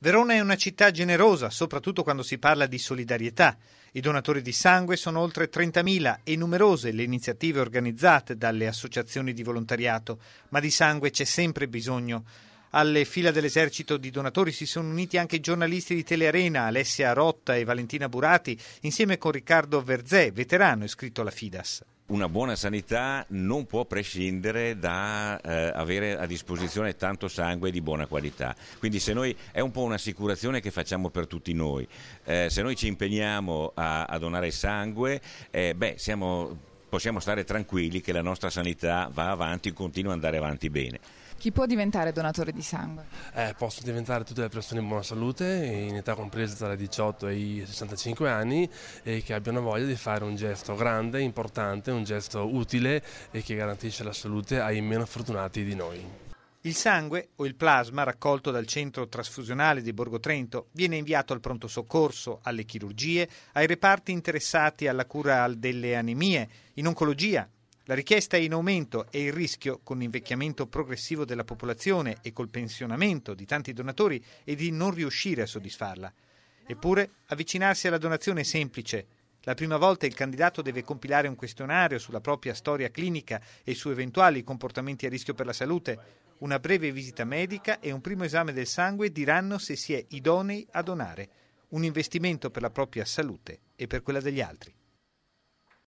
Verona è una città generosa, soprattutto quando si parla di solidarietà. I donatori di sangue sono oltre 30.000 e numerose le iniziative organizzate dalle associazioni di volontariato, ma di sangue c'è sempre bisogno. Alle fila dell'esercito di donatori si sono uniti anche i giornalisti di Telearena, Alessia Rotta e Valentina Burati, insieme con Riccardo Verzè, veterano iscritto alla Fidas. Una buona sanità non può prescindere da eh, avere a disposizione tanto sangue di buona qualità. Quindi se noi, è un po' un'assicurazione che facciamo per tutti noi. Eh, se noi ci impegniamo a, a donare sangue, eh, beh, siamo, possiamo stare tranquilli che la nostra sanità va avanti, e continua ad andare avanti bene. Chi può diventare donatore di sangue? Eh, possono diventare tutte le persone in buona salute, in età compresa tra i 18 e i 65 anni e che abbiano voglia di fare un gesto grande, importante, un gesto utile e che garantisce la salute ai meno fortunati di noi. Il sangue o il plasma raccolto dal centro trasfusionale di Borgo Trento viene inviato al pronto soccorso, alle chirurgie, ai reparti interessati alla cura delle anemie, in oncologia, la richiesta è in aumento e il rischio, con l'invecchiamento progressivo della popolazione e col pensionamento di tanti donatori, è di non riuscire a soddisfarla. Eppure, avvicinarsi alla donazione è semplice. La prima volta il candidato deve compilare un questionario sulla propria storia clinica e su eventuali comportamenti a rischio per la salute. Una breve visita medica e un primo esame del sangue diranno se si è idonei a donare. Un investimento per la propria salute e per quella degli altri.